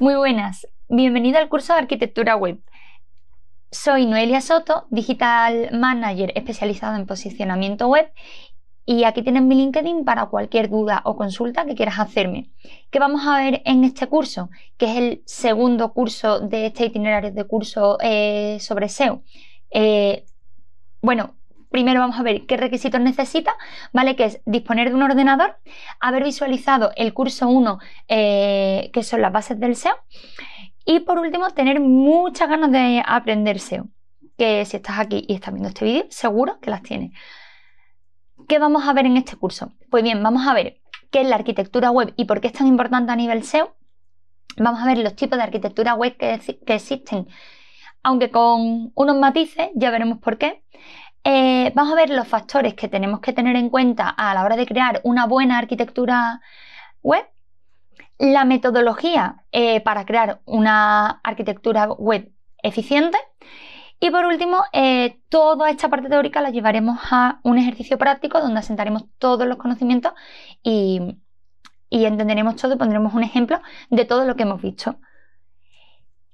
Muy buenas, bienvenido al curso de Arquitectura Web. Soy Noelia Soto, Digital Manager especializado en posicionamiento web y aquí tienes mi LinkedIn para cualquier duda o consulta que quieras hacerme. ¿Qué vamos a ver en este curso? Que es el segundo curso de este itinerario de curso eh, sobre SEO. Eh, bueno, primero vamos a ver qué requisitos necesita, ¿vale? Que es disponer de un ordenador, haber visualizado el curso 1, eh, que son las bases del SEO, y por último, tener muchas ganas de aprender SEO, que si estás aquí y estás viendo este vídeo, seguro que las tienes. ¿Qué vamos a ver en este curso? Pues bien, vamos a ver qué es la arquitectura web y por qué es tan importante a nivel SEO. Vamos a ver los tipos de arquitectura web que, que existen, aunque con unos matices, ya veremos por qué. Eh, vamos a ver los factores que tenemos que tener en cuenta a la hora de crear una buena arquitectura web, la metodología eh, para crear una arquitectura web eficiente y por último, eh, toda esta parte teórica la llevaremos a un ejercicio práctico donde asentaremos todos los conocimientos y, y entenderemos todo y pondremos un ejemplo de todo lo que hemos visto.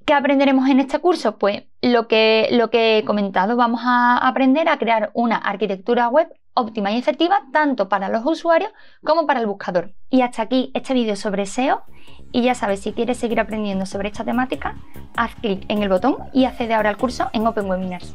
¿Qué aprenderemos en este curso? Pues lo que, he comentado, vamos a aprender a crear una arquitectura web óptima y efectiva tanto para los usuarios como para el buscador. Y hasta aquí este vídeo sobre SEO y ya sabes, si quieres seguir aprendiendo sobre esta temática, haz clic en el botón y accede ahora al curso en Open Webinars.